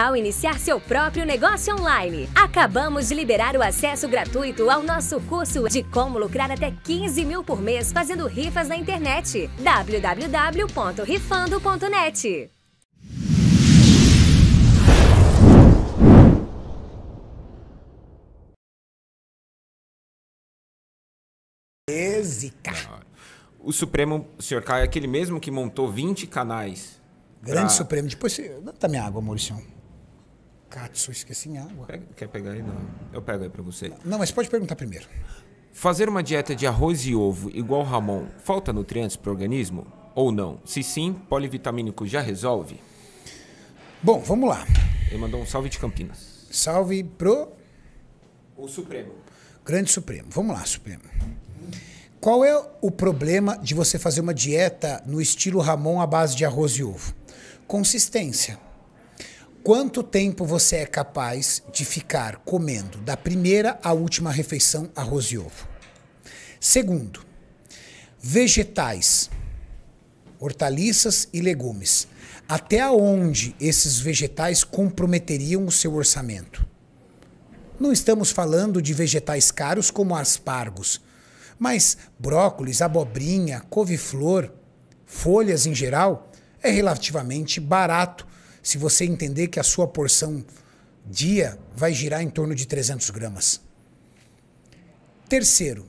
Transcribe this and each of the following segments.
tal iniciar seu próprio negócio online? Acabamos de liberar o acesso gratuito ao nosso curso de como lucrar até 15 mil por mês fazendo rifas na internet. www.rifando.net Música. O Supremo, senhor Caio, é aquele mesmo que montou 20 canais. Grande pra... Supremo. Depois você. Dá minha água, Maurício. Katsu, esqueci em água. Pega, quer pegar aí? Não. Eu pego aí para você. Não, mas pode perguntar primeiro. Fazer uma dieta de arroz e ovo igual Ramon, falta nutrientes para o organismo? Ou não? Se sim, polivitamínico já resolve? Bom, vamos lá. Ele mandou um salve de Campinas. Salve pro. O Supremo. Grande Supremo. Vamos lá, Supremo. Qual é o problema de você fazer uma dieta no estilo Ramon à base de arroz e ovo? Consistência Quanto tempo você é capaz de ficar comendo da primeira à última refeição arroz e ovo? Segundo, vegetais, hortaliças e legumes. Até onde esses vegetais comprometeriam o seu orçamento? Não estamos falando de vegetais caros como aspargos, mas brócolis, abobrinha, couve-flor, folhas em geral, é relativamente barato se você entender que a sua porção dia vai girar em torno de 300 gramas. Terceiro,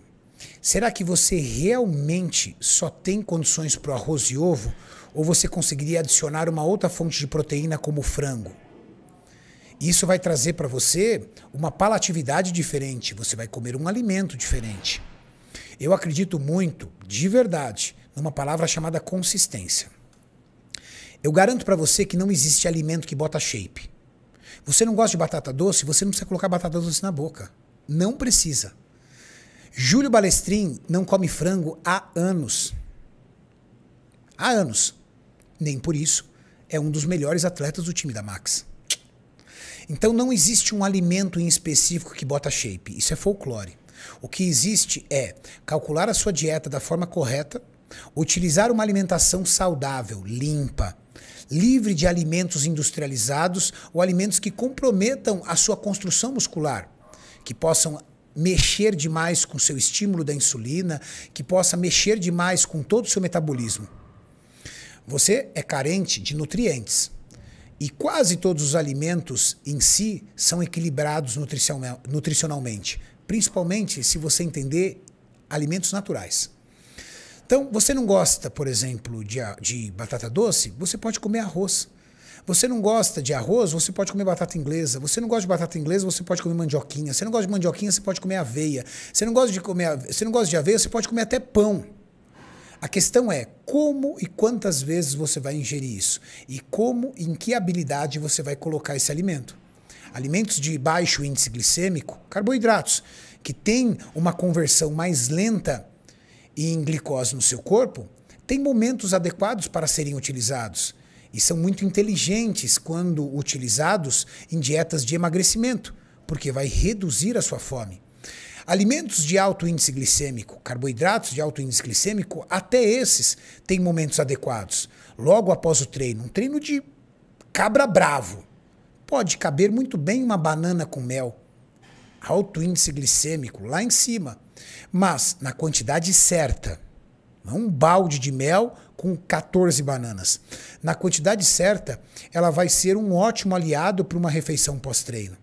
será que você realmente só tem condições para o arroz e ovo ou você conseguiria adicionar uma outra fonte de proteína como frango? Isso vai trazer para você uma palatividade diferente, você vai comer um alimento diferente. Eu acredito muito, de verdade, numa palavra chamada consistência. Eu garanto para você que não existe alimento que bota shape. Você não gosta de batata doce? Você não precisa colocar batata doce na boca. Não precisa. Júlio Balestrin não come frango há anos. Há anos. Nem por isso é um dos melhores atletas do time da Max. Então não existe um alimento em específico que bota shape. Isso é folclore. O que existe é calcular a sua dieta da forma correta, utilizar uma alimentação saudável, limpa, livre de alimentos industrializados ou alimentos que comprometam a sua construção muscular, que possam mexer demais com seu estímulo da insulina, que possa mexer demais com todo o seu metabolismo. Você é carente de nutrientes. E quase todos os alimentos em si são equilibrados nutricionalmente, principalmente se você entender alimentos naturais. Então, você não gosta, por exemplo, de, de batata doce? Você pode comer arroz. Você não gosta de arroz, você pode comer batata inglesa. Você não gosta de batata inglesa, você pode comer mandioquinha. Você não gosta de mandioquinha, você pode comer aveia. Você não gosta de comer, você não gosta de aveia, você pode comer até pão. A questão é como e quantas vezes você vai ingerir isso e como em que habilidade você vai colocar esse alimento. Alimentos de baixo índice glicêmico, carboidratos, que têm uma conversão mais lenta em glicose no seu corpo tem momentos adequados para serem utilizados e são muito inteligentes quando utilizados em dietas de emagrecimento, porque vai reduzir a sua fome. Alimentos de alto índice glicêmico, carboidratos de alto índice glicêmico, até esses têm momentos adequados. Logo após o treino, um treino de cabra bravo. Pode caber muito bem uma banana com mel, alto índice glicêmico lá em cima, mas na quantidade certa. Não um balde de mel com 14 bananas. Na quantidade certa, ela vai ser um ótimo aliado para uma refeição pós-treino.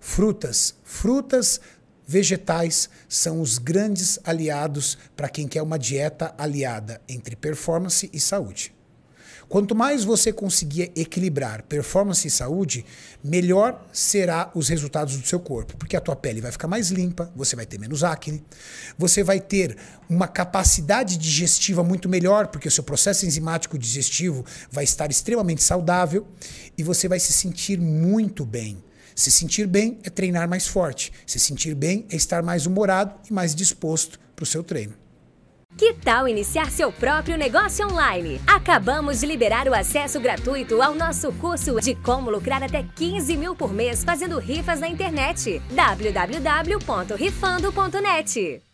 Frutas, frutas, vegetais são os grandes aliados para quem quer uma dieta aliada entre performance e saúde. Quanto mais você conseguir equilibrar performance e saúde, melhor será os resultados do seu corpo, porque a tua pele vai ficar mais limpa, você vai ter menos acne, você vai ter uma capacidade digestiva muito melhor, porque o seu processo enzimático digestivo vai estar extremamente saudável e você vai se sentir muito bem. Se sentir bem é treinar mais forte, se sentir bem é estar mais humorado e mais disposto para o seu treino. Que tal iniciar seu próprio negócio online? Acabamos de liberar o acesso gratuito ao nosso curso de como lucrar até 15 mil por mês fazendo rifas na internet. www.rifando.net